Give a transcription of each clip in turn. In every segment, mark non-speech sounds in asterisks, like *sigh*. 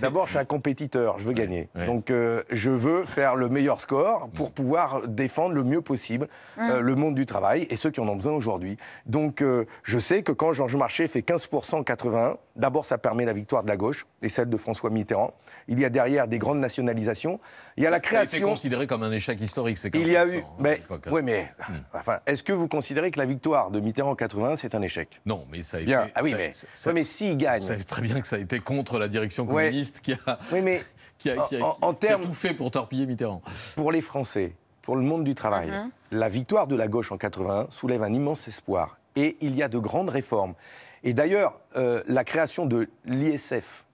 D'abord, je suis un compétiteur, je veux gagner. Donc, euh, je veux faire le meilleur score pour mm. pouvoir défendre le mieux possible mm. euh, le monde du travail et ceux qui en ont besoin aujourd'hui. Donc, euh, je sais que quand Georges Marchais fait 15% 81, d'abord, ça permet la victoire de la gauche et celle de François Mitterrand. Il y a derrière des grandes nationalisations. Il y a la création. Ça été considéré comme un échec historique, c'est Il y a eu. Hein, mais, hein. oui, mais. Hmm. Enfin, est-ce que vous considérez que la victoire de Mitterrand en 81, c'est un échec Non, mais ça a été. Ah oui, mais. Ça, gagne. Vous savez très bien que ça a été contre la direction communiste qui a. *laughs* Oui, mais. *laughs* Qui a, tout fait pour torpiller Mitterrand. Pour les Français, pour le monde du travail, mhm. la victoire de la gauche en 81 soulève un immense espoir. Et il y a de grandes réformes. Et d'ailleurs, euh, la création de l'ISF,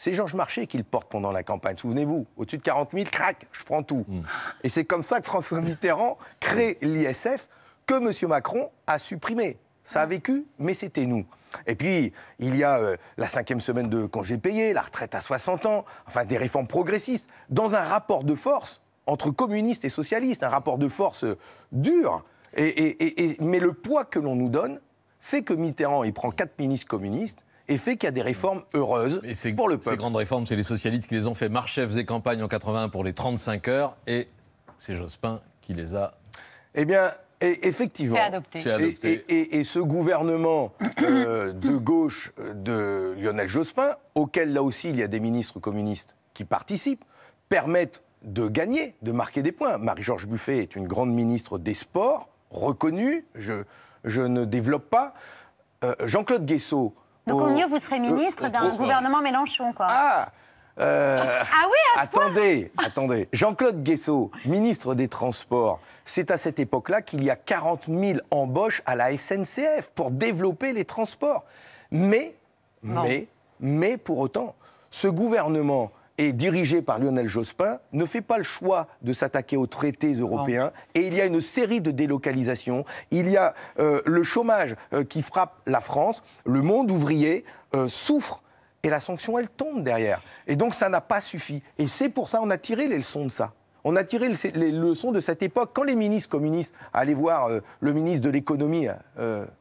c'est Georges Marchais qui le porte pendant la campagne. Souvenez-vous, au-dessus de 40 000, crac, je prends tout. Mm. Et c'est comme ça que François Mitterrand crée mm. l'ISF que M. Macron a supprimé. Ça a mm. vécu, mais c'était nous. Et puis, il y a euh, la cinquième semaine de congé payé, la retraite à 60 ans, enfin des réformes progressistes, dans un rapport de force entre communistes et socialistes, un rapport de force euh, dur. et, mais le poids que l'on nous donne fait que Mitterrand, il prend quatre ministres communistes, et fait qu'il y a des réformes heureuses pour le peuple. Ces grandes réformes, c'est les socialistes qui les ont fait. marcher, et campagne en 81 pour les 35 heures et c'est Jospin qui les a. Eh bien, et effectivement. Adopté. Adopté. Et, ce gouvernement euh, de gauche euh, de Lionel Jospin, auquel là aussi il y a des ministres communistes qui participent, permettent de gagner, de marquer des points. Marie-Georges Buffet est une grande ministre des Sports, reconnue, je, je ne développe pas. Euh, Jean-Claude Guessot donc au mieux, vous serez euh, ministre euh, d'un gouvernement Mélenchon, quoi. Ah, euh, *laughs* ah oui, attendez, attendez. Jean-Claude Guessot, ministre des Transports, c'est à cette époque-là qu'il y a 40 000 embauches à la SNCF pour développer les transports. Mais, mais, mais pour autant, ce gouvernement et dirigé par Lionel Jospin, ne fait pas le choix de s'attaquer aux traités européens. Et il y a une série de délocalisations. Il y a euh, le chômage euh, qui frappe la France. Le monde ouvrier euh, souffre. Et la sanction, elle tombe derrière. Et donc, ça n'a pas suffi. Et c'est pour ça qu'on a tiré les leçons de ça. On a tiré les leçons de cette époque. Quand les ministres communistes allaient voir le ministre de l'économie,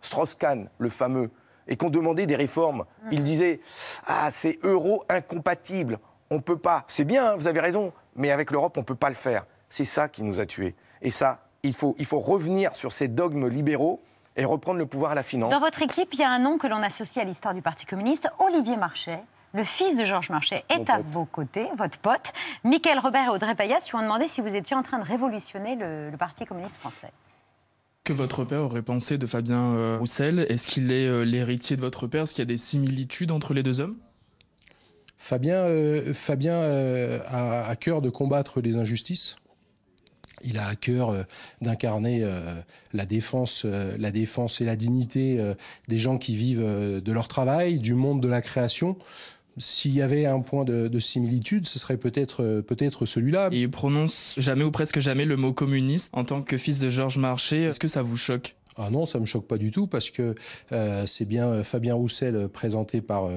Strauss-Kahn, le fameux, et qu'on demandait des réformes, mm. ils disaient « disait Ah, c'est euro-incompatible on ne peut pas. C'est bien, hein, vous avez raison, mais avec l'Europe, on ne peut pas le faire. C'est ça qui nous a tués. Et ça, il faut, revenir sur ces dogmes libéraux et reprendre le pouvoir à la finance. Dans votre équipe, il y a un nom que l'on associe à l'histoire du Parti communiste, Olivier Marchais. Le fils de Georges Marchais est à vos côtés, votre pote. Michael Robert et Audrey Payas vous ont demandé si vous étiez en train de révolutionner le, Parti communiste français. Que votre père aurait pensé de Fabien euh, Roussel Est-ce qu'il est, euh, l'héritier de votre père Est-ce qu'il y a des similitudes entre les deux hommes Fabien, euh, Fabien euh, a à cœur de combattre les injustices. Il a à cœur euh, d'incarner la défense, la défense et la dignité des gens qui vivent de leur travail, du monde de la création. S'il y avait un point de, similitude, ce serait peut-être peut celui-là. il prononce jamais ou presque jamais le mot communiste en tant que fils de Georges Marchais. Est-ce que ça vous choque ah non, ça me choque pas du tout parce que euh, c'est bien euh, Fabien Roussel euh, présenté par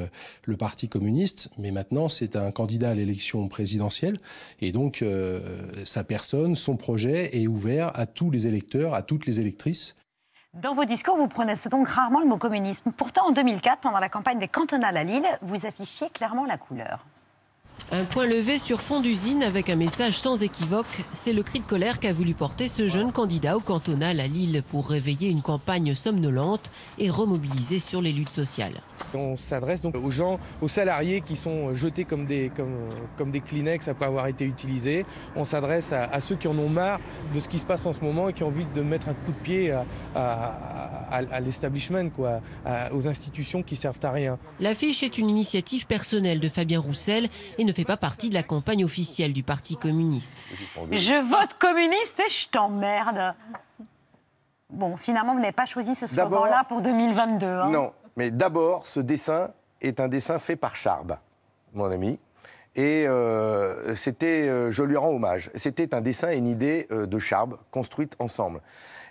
le Parti communiste, mais maintenant c'est un candidat à l'élection présidentielle et donc sa personne, son projet est ouvert à tous les électeurs, à toutes les électrices. Dans vos discours, vous prenez donc rarement le mot communisme. Pourtant, en 2004, pendant la campagne des cantonales à Lille, vous affichiez clairement la couleur. Un point levé sur fond d'usine avec un message sans équivoque, c'est le cri de colère qu'a voulu porter ce jeune candidat au cantonal à Lille pour réveiller une campagne somnolente et remobiliser sur les luttes sociales. On s'adresse donc aux gens, aux salariés qui sont jetés comme des, comme, comme des Kleenex après avoir été utilisés. On s'adresse à, ceux qui en ont marre de ce qui se passe en ce moment et qui ont envie de mettre un coup de pied à, à, à, l'establishment, quoi, aux institutions qui servent à rien. L'affiche est une initiative personnelle de Fabien Roussel et ne fait pas partie de la campagne officielle du Parti communiste. Je vote communiste et je t'emmerde. Bon, finalement, vous n'avez pas choisi ce slogan-là pour 2022. Hein. Non, mais d'abord, ce dessin est un dessin fait par Charb, mon ami, et euh, c'était, euh, je lui rends hommage, c'était un dessin et une idée euh, de Charb construite ensemble.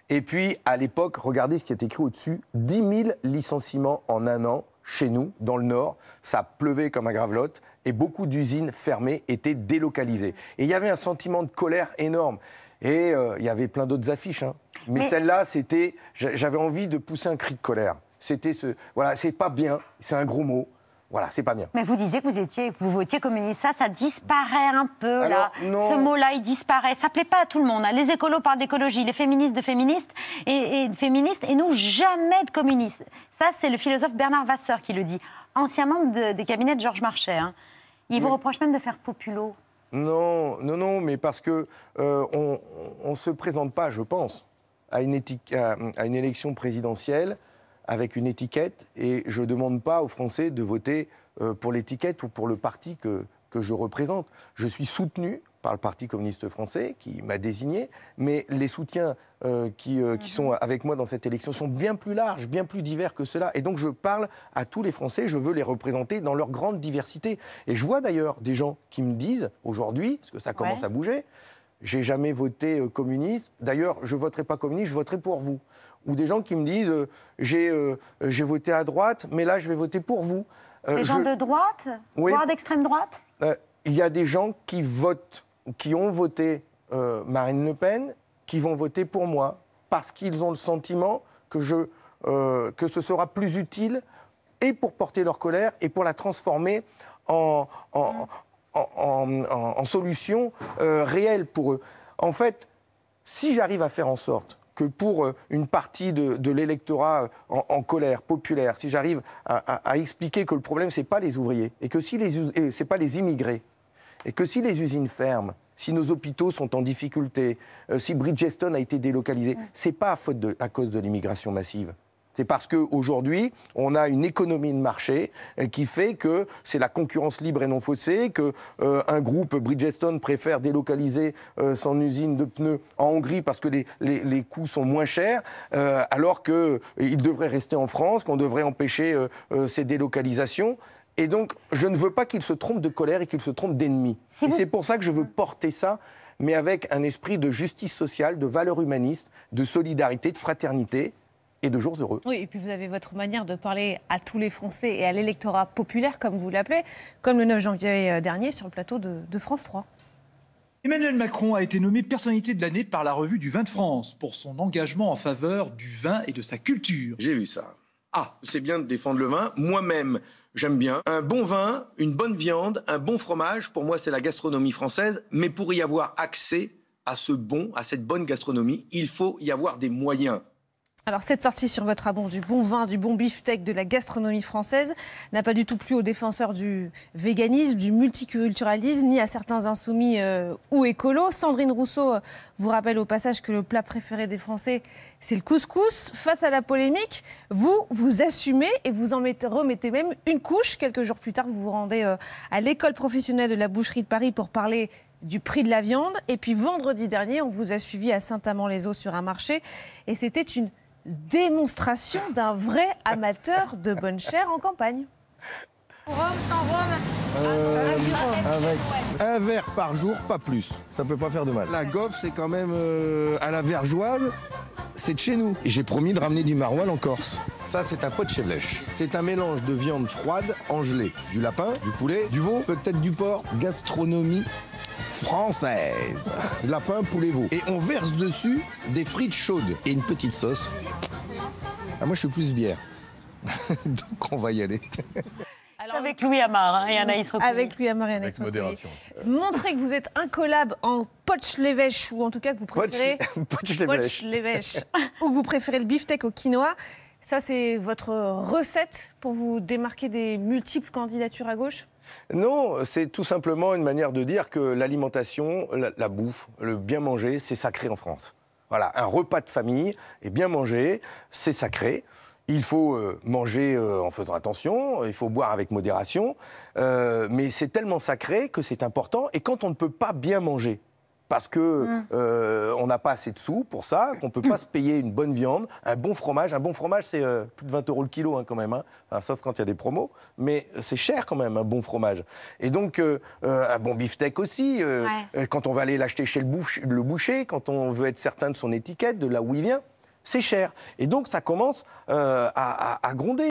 Et puis, à l'époque, regardez ce qui est écrit au-dessus 10 000 licenciements en un an chez nous, dans le Nord. Ça pleuvait comme un gravelotte et beaucoup d'usines fermées étaient délocalisées. Et il y avait un sentiment de colère énorme. Et il y avait plein d'autres affiches. Hein. Mais... celle-là, c'était. J'avais envie de pousser un cri de colère. C'était ce. Voilà, c'est pas bien, c'est un gros mot voilà, c'est pas bien. Mais vous disiez que vous étiez, que vous votiez communiste, ça, ça disparaît un peu là. Ce mot-là, il disparaît. Ça plaît pas à tout le monde. Hein. Les écolos parlent d'écologie, les féministes de féministes et, de féministes, et nous jamais de communistes. Ça, c'est le philosophe Bernard Vasseur qui le dit, ancien membre des cabinets de Georges Marchais. Hein. Il vous reproche même de faire populo. Non, non, non, mais parce que euh, on, se présente pas, je pense, à une élection présidentielle avec une étiquette et je ne demande pas aux Français de voter euh, pour l'étiquette ou pour le parti que, je représente. Je suis soutenu par le Parti communiste français qui m'a désigné, mais les soutiens euh, euh, qui, sont mhm. avec moi dans cette élection sont bien plus larges, bien plus divers que cela. Et donc je parle à tous les Français, je veux les représenter dans leur grande diversité. Et je vois d'ailleurs des gens qui me disent aujourd'hui, parce que ça commence à bouger, j'ai jamais voté euh, communiste. D'ailleurs, je ne voterai pas communiste, je voterai pour vous. Ou des gens qui me disent euh, euh, j'ai voté à droite, mais là, je vais voter pour vous. des gens de droite Voire d'extrême droite Il y a des gens qui votent, qui ont voté Marine Le Pen, qui vont voter pour moi, parce qu'ils ont le sentiment que, je, que ce sera plus utile et pour porter leur colère et pour la transformer en, mm en, solution euh, réelle pour eux. En fait, si j'arrive à faire en sorte que pour euh, une partie de, l'électorat euh, en, colère populaire, si j'arrive à, expliquer que le problème n'est pas les ouvriers et que si pas les immigrés et que si les usines ferment, si nos hôpitaux sont en difficulté, si Bridgestone a été délocalisé, n'est pas à cause de l'immigration massive. C'est parce qu'aujourd'hui, on a une économie de marché euh, qui fait que c'est la concurrence libre et non faussée, que euh, un groupe Bridgestone préfère délocaliser euh, son usine de pneus en Hongrie parce que les, coûts sont moins chers, alors qu'il devrait rester en France, qu'on devrait empêcher ces délocalisations. Et donc, je ne veux pas qu'il se trompe de colère et qu'il se trompe d'ennemi. c'est pour ça que je veux porter ça, mais avec un esprit de justice sociale, de valeur humaniste, de solidarité, de fraternité et de jours heureux. Oui, et puis vous avez votre manière de parler à tous les Français et à l'électorat populaire, comme vous l'appelez, comme le 9 janvier euh, dernier sur le plateau de, de France 3. Emmanuel Macron a été nommé personnalité de l'année par la revue du vin de France pour son engagement en faveur du vin et de sa culture. J'ai vu ça. Ah, c'est bien de défendre le vin. Moi-même, j'aime bien. Un bon vin, une bonne viande, un bon fromage, pour moi, c'est la gastronomie française. Mais pour y avoir accès à ce bon, à cette bonne gastronomie, il faut y avoir des moyens. Alors cette sortie sur votre abond du bon vin, du bon beefsteak, de la gastronomie française n'a pas du tout plu aux défenseurs du véganisme, du multiculturalisme, ni à certains insoumis euh, ou écolos. Sandrine Rousseau euh, vous rappelle au passage que le plat préféré des Français, c'est le couscous. Face à la polémique, vous, vous assumez et vous en mettez, remettez même une couche. Quelques jours plus tard, vous vous rendez euh, à l'école professionnelle de la boucherie de Paris pour parler du prix de la viande. Et puis vendredi dernier, on vous a suivi à Saint-Amand-les-Eaux sur un marché. Et c'était une démonstration d'un vrai amateur de bonne chair en campagne. Euh, un verre par jour, pas plus. Ça peut pas faire de mal. La goffe, c'est quand même euh, à la vergeoise, c'est de chez nous. Et j'ai promis de ramener du maroilles en Corse. Ça, c'est un pot de chevlèche. C'est un mélange de viande froide en gelée, du lapin, du poulet, du veau, peut-être du porc, gastronomie française. Lapin, poulet, veau. Et on verse dessus des frites chaudes et une petite sauce. Ah, moi, je suis plus bière. *laughs* Donc, on va y aller. avec Louis Amar et hein, Anaïs Avec Louis Amar et Anaïs Avec modération Montrez que vous êtes incollable en poche l'évêche ou en tout cas que vous préférez. *laughs* Poche l'évêche. *laughs* ou que vous préférez le beefsteak au quinoa. Ça, c'est votre recette pour vous démarquer des multiples candidatures à gauche non, c'est tout simplement une manière de dire que l'alimentation, la, bouffe, le bien manger, c'est sacré en France. Voilà, un repas de famille et bien manger, c'est sacré. Il faut euh, manger euh, en faisant attention, il faut boire avec modération, euh, mais c'est tellement sacré que c'est important. Et quand on ne peut pas bien manger, parce que mm. euh, on n'a pas assez de sous pour ça, qu'on ne peut pas se payer une bonne viande, un bon fromage. Un bon fromage, c'est euh, plus de 20 euros le kilo hein, quand même, hein. sauf quand il y a des promos. Mais euh, c'est cher quand même un bon fromage. Et donc un bon beefsteak aussi. Quand on va aller l'acheter chez le, boucher, quand on veut être certain de son étiquette, de là où il vient, c'est cher. Et donc ça commence à gronder.